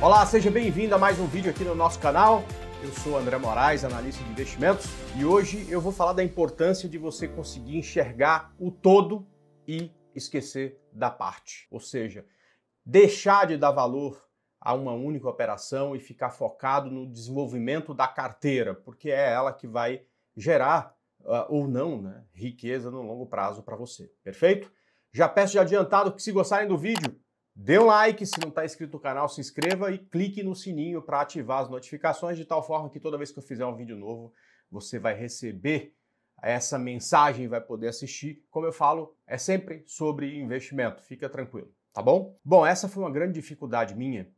Olá, seja bem-vindo a mais um vídeo aqui no nosso canal. Eu sou André Moraes, analista de investimentos, e hoje eu vou falar da importância de você conseguir enxergar o todo e esquecer da parte. Ou seja, deixar de dar valor a uma única operação e ficar focado no desenvolvimento da carteira, porque é ela que vai gerar uh, ou não né, riqueza no longo prazo para você. Perfeito? Já peço de adiantado que se gostarem do vídeo, Dê um like, se não está inscrito no canal, se inscreva e clique no sininho para ativar as notificações, de tal forma que toda vez que eu fizer um vídeo novo, você vai receber essa mensagem, vai poder assistir. Como eu falo, é sempre sobre investimento, fica tranquilo, tá bom? Bom, essa foi uma grande dificuldade minha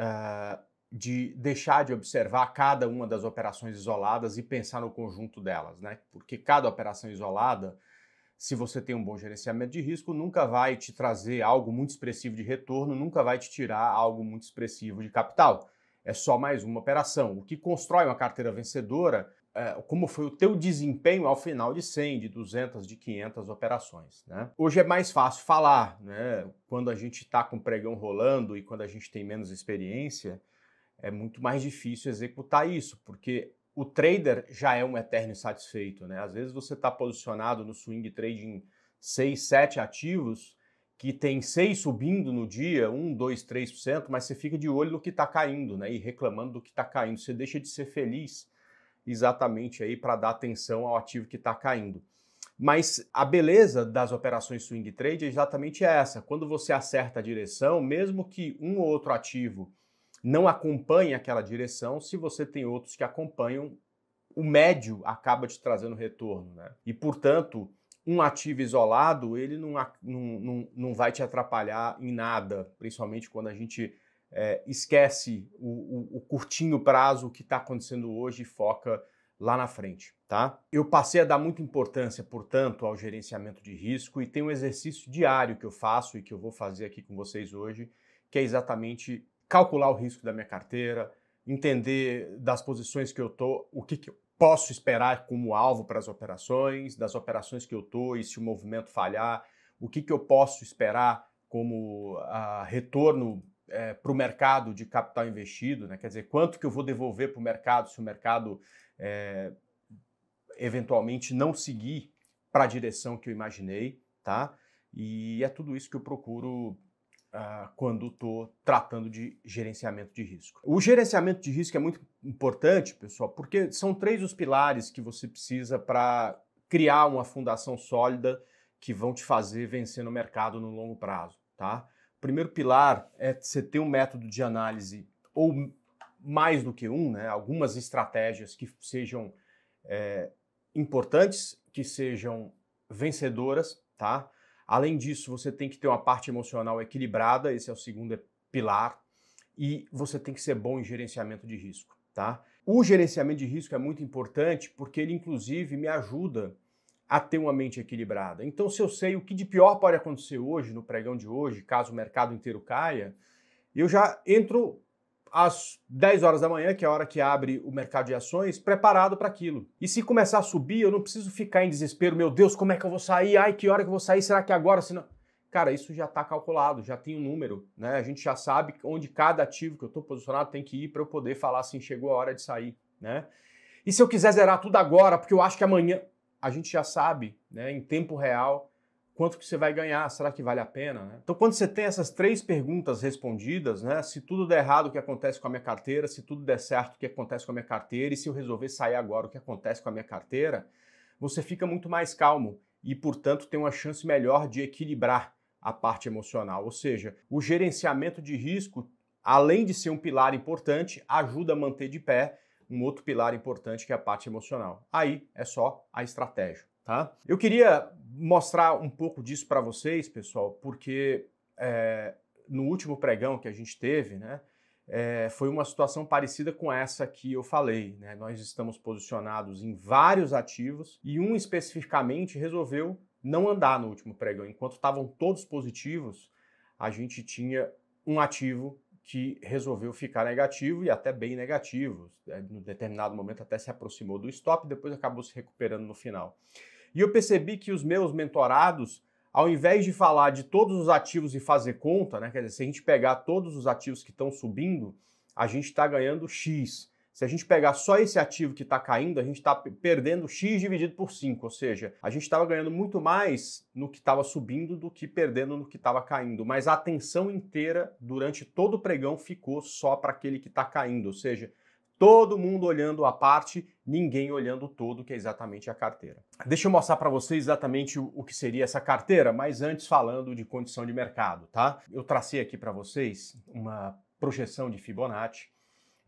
uh, de deixar de observar cada uma das operações isoladas e pensar no conjunto delas, né? Porque cada operação isolada se você tem um bom gerenciamento de risco, nunca vai te trazer algo muito expressivo de retorno, nunca vai te tirar algo muito expressivo de capital. É só mais uma operação. O que constrói uma carteira vencedora é como foi o teu desempenho ao final de 100, de 200, de 500 operações. Né? Hoje é mais fácil falar, né? quando a gente está com o pregão rolando e quando a gente tem menos experiência, é muito mais difícil executar isso, porque o trader já é um eterno insatisfeito, né? Às vezes você está posicionado no swing trading seis, sete ativos que tem seis subindo no dia, um, dois, três por cento, mas você fica de olho no que está caindo, né? E reclamando do que está caindo. Você deixa de ser feliz exatamente aí para dar atenção ao ativo que está caindo. Mas a beleza das operações swing trade é exatamente essa. Quando você acerta a direção, mesmo que um ou outro ativo não acompanha aquela direção, se você tem outros que acompanham, o médio acaba te trazendo retorno. Né? E, portanto, um ativo isolado, ele não, não, não, não vai te atrapalhar em nada, principalmente quando a gente é, esquece o, o, o curtinho prazo que está acontecendo hoje e foca lá na frente, tá? Eu passei a dar muita importância, portanto, ao gerenciamento de risco e tem um exercício diário que eu faço e que eu vou fazer aqui com vocês hoje, que é exatamente calcular o risco da minha carteira, entender das posições que eu tô, o que, que eu posso esperar como alvo para as operações, das operações que eu tô e se o movimento falhar, o que, que eu posso esperar como uh, retorno é, eh, para o mercado de capital investido, né? quer dizer, quanto que eu vou devolver para o mercado se o mercado é, eventualmente não seguir para a direção que eu imaginei, tá? E é tudo isso que eu procuro ah, quando estou tratando de gerenciamento de risco. O gerenciamento de risco é muito importante, pessoal, porque são três os pilares que você precisa para criar uma fundação sólida que vão te fazer vencer no mercado no longo prazo, tá? O primeiro pilar é você ter um método de análise ou mais do que um, né? Algumas estratégias que sejam é, importantes, que sejam vencedoras, tá? Além disso, você tem que ter uma parte emocional equilibrada, esse é o segundo é pilar, e você tem que ser bom em gerenciamento de risco, tá? O gerenciamento de risco é muito importante porque ele inclusive me ajuda a ter uma mente equilibrada. Então, se eu sei o que de pior pode acontecer hoje no pregão de hoje, caso o mercado inteiro caia, eu já entro às 10 horas da manhã, que é a hora que abre o mercado de ações, preparado para aquilo. E se começar a subir, eu não preciso ficar em desespero, meu Deus, como é que eu vou sair? Ai, que hora que eu vou sair? Será que agora? Senão... Cara, isso já está calculado, já tem um número, né? A gente já sabe onde cada ativo que eu estou posicionado tem que ir para eu poder falar assim, chegou a hora de sair, né? E se eu quiser zerar tudo agora, porque eu acho que amanhã... A gente já sabe, né, em tempo real, quanto que você vai ganhar, será que vale a pena? Né? Então, quando você tem essas três perguntas respondidas, né, se tudo der errado, o que acontece com a minha carteira, se tudo der certo, o que acontece com a minha carteira, e se eu resolver sair agora, o que acontece com a minha carteira, você fica muito mais calmo e, portanto, tem uma chance melhor de equilibrar a parte emocional. Ou seja, o gerenciamento de risco, além de ser um pilar importante, ajuda a manter de pé um outro pilar importante que é a parte emocional. Aí é só a estratégia tá? Eu queria mostrar um pouco disso para vocês, pessoal, porque é, no último pregão que a gente teve, né, é, foi uma situação parecida com essa que eu falei. Né? Nós estamos posicionados em vários ativos e um especificamente resolveu não andar no último pregão. Enquanto estavam todos positivos, a gente tinha um ativo que resolveu ficar negativo e até bem negativo. Né? Em determinado momento até se aproximou do stop, depois acabou se recuperando no final. E eu percebi que os meus mentorados, ao invés de falar de todos os ativos e fazer conta, né? quer dizer, se a gente pegar todos os ativos que estão subindo, a gente está ganhando X. Se a gente pegar só esse ativo que está caindo, a gente está perdendo X dividido por 5, ou seja, a gente estava ganhando muito mais no que estava subindo do que perdendo no que estava caindo. Mas a atenção inteira durante todo o pregão ficou só para aquele que está caindo, ou seja, todo mundo olhando a parte, ninguém olhando todo, que é exatamente a carteira. Deixa eu mostrar para vocês exatamente o que seria essa carteira, mas antes falando de condição de mercado, tá? Eu tracei aqui para vocês uma projeção de Fibonacci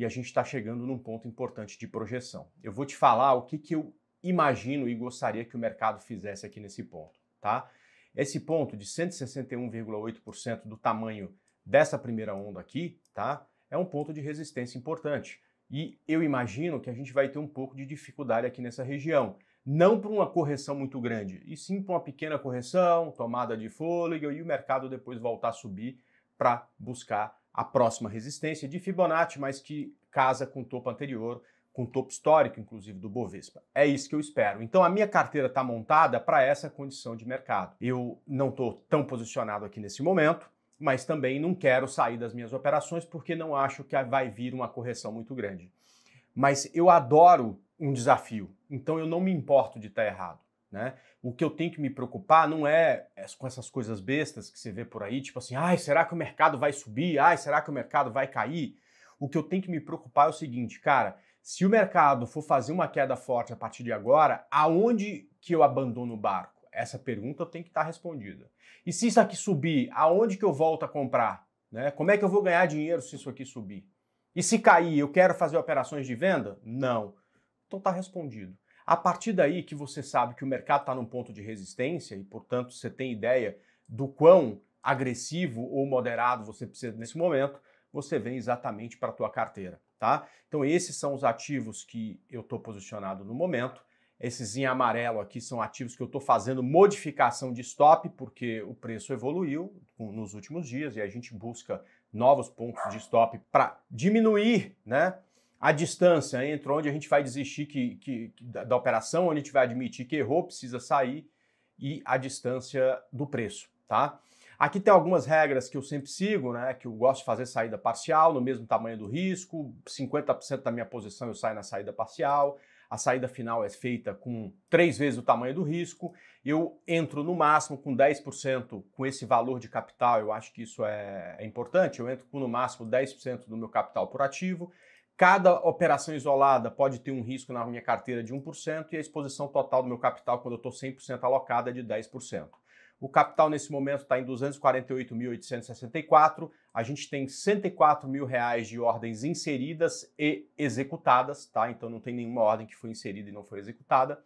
e a gente está chegando num ponto importante de projeção. Eu vou te falar o que, que eu imagino e gostaria que o mercado fizesse aqui nesse ponto, tá? Esse ponto de 161,8% do tamanho dessa primeira onda aqui, tá? É um ponto de resistência importante. E eu imagino que a gente vai ter um pouco de dificuldade aqui nessa região. Não para uma correção muito grande, e sim para uma pequena correção, tomada de fôlego e o mercado depois voltar a subir para buscar a próxima resistência é de Fibonacci, mas que casa com o topo anterior, com o topo histórico, inclusive, do Bovespa. É isso que eu espero. Então, a minha carteira está montada para essa condição de mercado. Eu não estou tão posicionado aqui nesse momento, mas também não quero sair das minhas operações porque não acho que vai vir uma correção muito grande. Mas eu adoro um desafio, então eu não me importo de estar tá errado. Né? O que eu tenho que me preocupar não é, é com essas coisas bestas que você vê por aí, tipo assim, ai, será que o mercado vai subir? Ai, será que o mercado vai cair? O que eu tenho que me preocupar é o seguinte, cara, se o mercado for fazer uma queda forte a partir de agora, aonde que eu abandono o barco? Essa pergunta tem que estar tá respondida. E se isso aqui subir, aonde que eu volto a comprar? Né? Como é que eu vou ganhar dinheiro se isso aqui subir? E se cair, eu quero fazer operações de venda? Não. Então está respondido. A partir daí que você sabe que o mercado está num ponto de resistência e, portanto, você tem ideia do quão agressivo ou moderado você precisa nesse momento, você vem exatamente para a tua carteira, tá? Então esses são os ativos que eu estou posicionado no momento. Esses em amarelo aqui são ativos que eu estou fazendo modificação de stop porque o preço evoluiu nos últimos dias e a gente busca novos pontos de stop para diminuir, né? a distância entre onde a gente vai desistir que, que, que da, da, operação, onde a gente vai admitir que errou, precisa sair, e a distância do preço, tá? Aqui tem algumas regras que eu sempre sigo, né? Que eu gosto de fazer saída parcial no mesmo tamanho do risco, 50% da minha posição eu saio na saída parcial, a saída final é feita com três vezes o tamanho do risco, eu entro no máximo com 10% com esse valor de capital, eu acho que isso é, é importante, eu entro com no máximo 10% do meu capital por ativo, Cada operação isolada pode ter um risco na minha carteira de 1% e a exposição total do meu capital, quando eu estou 100% alocada, é de 10%. O capital nesse momento está em 248.864. A gente tem 104 mil reais de ordens inseridas e executadas, tá? Então não tem nenhuma ordem que foi inserida e não foi executada.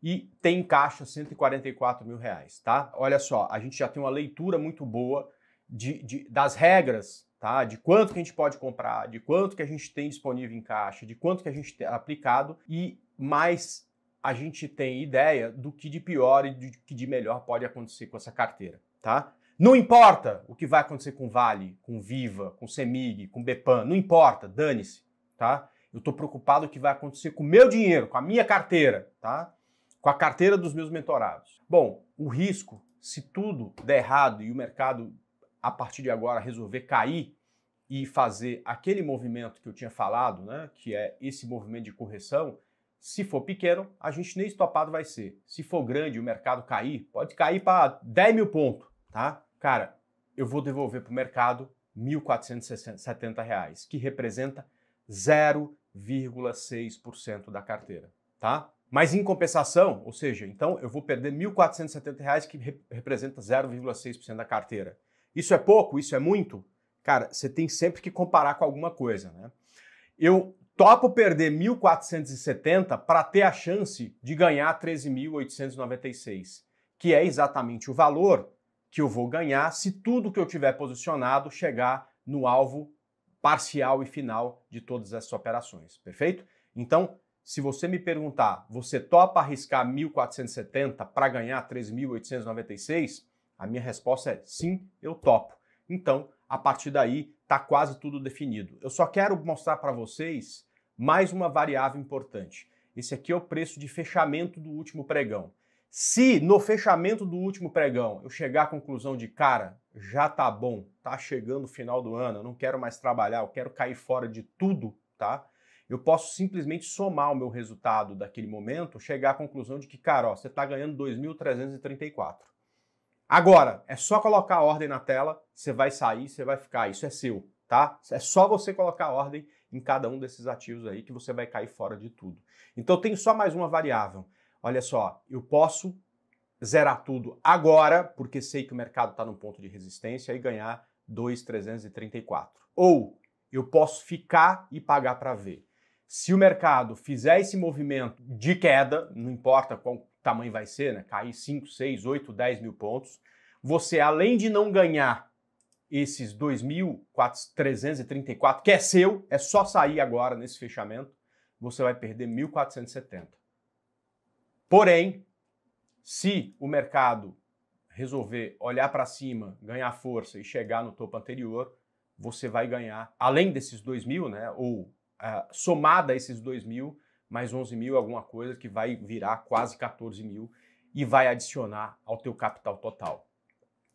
E tem em caixa 144 mil reais, tá? Olha só, a gente já tem uma leitura muito boa de, de das regras tá? De quanto que a gente pode comprar, de quanto que a gente tem disponível em caixa, de quanto que a gente tem aplicado e mais a gente tem ideia do que de pior e do que de melhor pode acontecer com essa carteira, tá? Não importa o que vai acontecer com Vale, com Viva, com Semig, com Bepan, não importa, dane-se, tá? Eu estou preocupado com o que vai acontecer com o meu dinheiro, com a minha carteira, tá? Com a carteira dos meus mentorados. Bom, o risco, se tudo der errado e o mercado a partir de agora, resolver cair e fazer aquele movimento que eu tinha falado, né, que é esse movimento de correção, se for pequeno, a gente nem estopado vai ser. Se for grande o mercado cair, pode cair para 10 mil pontos, tá? Cara, eu vou devolver para o mercado R$ 1.470, que representa 0,6% da carteira, tá? Mas em compensação, ou seja, então eu vou perder R$ 1.470, que rep representa 0,6% da carteira. Isso é pouco? Isso é muito? Cara, você tem sempre que comparar com alguma coisa, né? Eu topo perder 1.470 para ter a chance de ganhar 13.896, que é exatamente o valor que eu vou ganhar se tudo que eu tiver posicionado chegar no alvo parcial e final de todas essas operações, perfeito? Então, se você me perguntar, você topa arriscar 1.470 para ganhar 3.896? A minha resposta é sim, eu topo. Então, a partir daí, está quase tudo definido. Eu só quero mostrar para vocês mais uma variável importante. Esse aqui é o preço de fechamento do último pregão. Se no fechamento do último pregão eu chegar à conclusão de cara, já tá bom, tá chegando o final do ano, eu não quero mais trabalhar, eu quero cair fora de tudo, tá? Eu posso simplesmente somar o meu resultado daquele momento, chegar à conclusão de que, cara, ó, você está ganhando 2.334. Agora, é só colocar a ordem na tela, você vai sair, você vai ficar, isso é seu, tá? É só você colocar a ordem em cada um desses ativos aí que você vai cair fora de tudo. Então tem só mais uma variável. Olha só, eu posso zerar tudo agora, porque sei que o mercado está num ponto de resistência e ganhar 2,334. Ou eu posso ficar e pagar para ver. Se o mercado fizer esse movimento de queda, não importa qual, tamanho vai ser, né? Cair 5, 6, 8, 10 mil pontos. Você, além de não ganhar esses 2.334, que é seu, é só sair agora nesse fechamento, você vai perder 1.470. Porém, se o mercado resolver olhar para cima, ganhar força e chegar no topo anterior, você vai ganhar, além desses 2.000, né, ou uh, somada a esses 2.000, mais 11 mil, alguma coisa que vai virar quase 14 mil e vai adicionar ao teu capital total.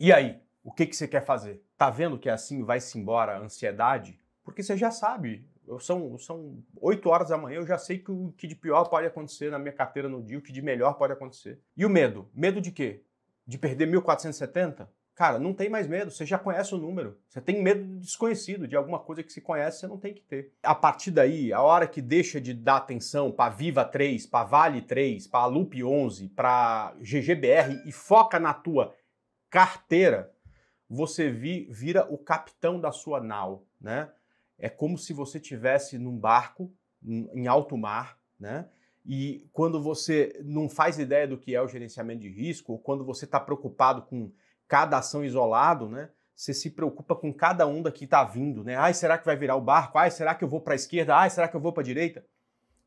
E aí, o que, que você quer fazer? Tá vendo que é assim vai-se embora a ansiedade? Porque você já sabe, são, são 8 horas da manhã, eu já sei que o que de pior pode acontecer na minha carteira no dia, o que de melhor pode acontecer. E o medo? Medo de quê? De perder 1470? Cara, não tem mais medo, você já conhece o número. Você tem medo do desconhecido, de alguma coisa que se conhece, você não tem que ter. A partir daí, a hora que deixa de dar atenção para Viva 3, para Vale 3, para Loop 11, para GGBR e foca na tua carteira, você vi, vira o capitão da sua nau, né? É como se você tivesse num barco em alto mar, né? E quando você não faz ideia do que é o gerenciamento de risco, ou quando você está preocupado com cada ação isolado, né? Você se preocupa com cada onda que está vindo, né? Ai, será que vai virar o barco? Ai, será que eu vou para a esquerda? Ai, será que eu vou para a direita?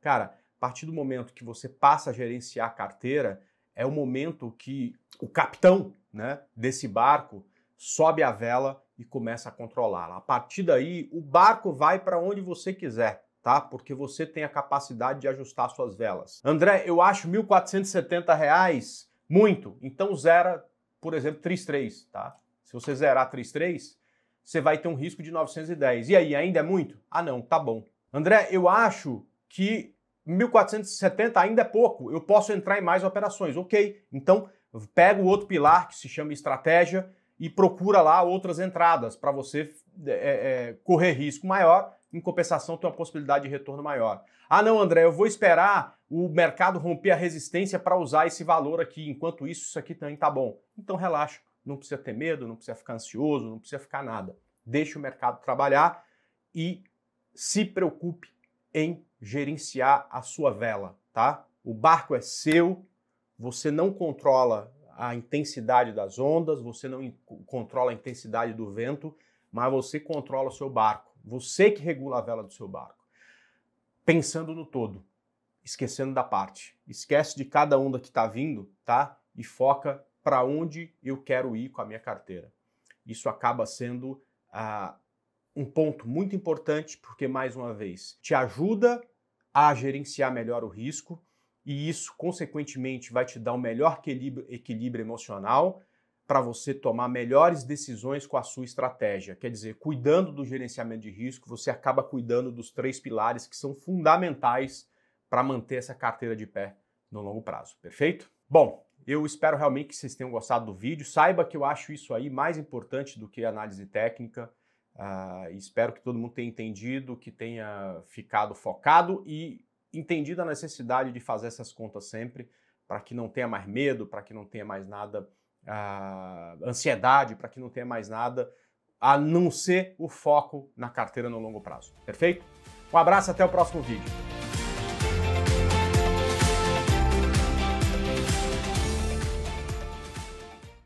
Cara, a partir do momento que você passa a gerenciar a carteira, é o momento que o capitão, né, desse barco sobe a vela e começa a controlá-la. A partir daí, o barco vai para onde você quiser. Tá? Porque você tem a capacidade de ajustar suas velas. André, eu acho R$ 1.470 muito, então zera por exemplo, 3,3, tá? Se você zerar 3,3, você vai ter um risco de 910. E aí, ainda é muito? Ah, não, tá bom. André, eu acho que 1470 ainda é pouco, eu posso entrar em mais operações. Ok, então pega o outro pilar que se chama estratégia e procura lá outras entradas para você é, é, é, correr risco maior. Em compensação, tem uma possibilidade de retorno maior. Ah, não, André, eu vou esperar o mercado romper a resistência para usar esse valor aqui. Enquanto isso, isso aqui também está bom. Então relaxa, não precisa ter medo, não precisa ficar ansioso, não precisa ficar nada. deixe o mercado trabalhar e se preocupe em gerenciar a sua vela, tá? O barco é seu, você não controla a intensidade das ondas, você não controla a intensidade do vento, mas você controla o seu barco. Você que regula a vela do seu barco. Pensando no todo, esquecendo da parte. Esquece de cada onda que está vindo, tá? E foca para onde eu quero ir com a minha carteira. Isso acaba sendo ah, um ponto muito importante, porque, mais uma vez, te ajuda a gerenciar melhor o risco e isso, consequentemente, vai te dar um melhor equilíbrio, equilíbrio emocional para você tomar melhores decisões com a sua estratégia. Quer dizer, cuidando do gerenciamento de risco, você acaba cuidando dos três pilares que são fundamentais para manter essa carteira de pé no longo prazo, perfeito? Bom, eu espero realmente que vocês tenham gostado do vídeo. Saiba que eu acho isso aí mais importante do que análise técnica. Uh, espero que todo mundo tenha entendido, que tenha ficado focado e entendido a necessidade de fazer essas contas sempre, para que não tenha mais medo, para que não tenha mais nada, uh, ansiedade, para que não tenha mais nada, a não ser o foco na carteira no longo prazo. Perfeito? Um abraço, até o próximo vídeo.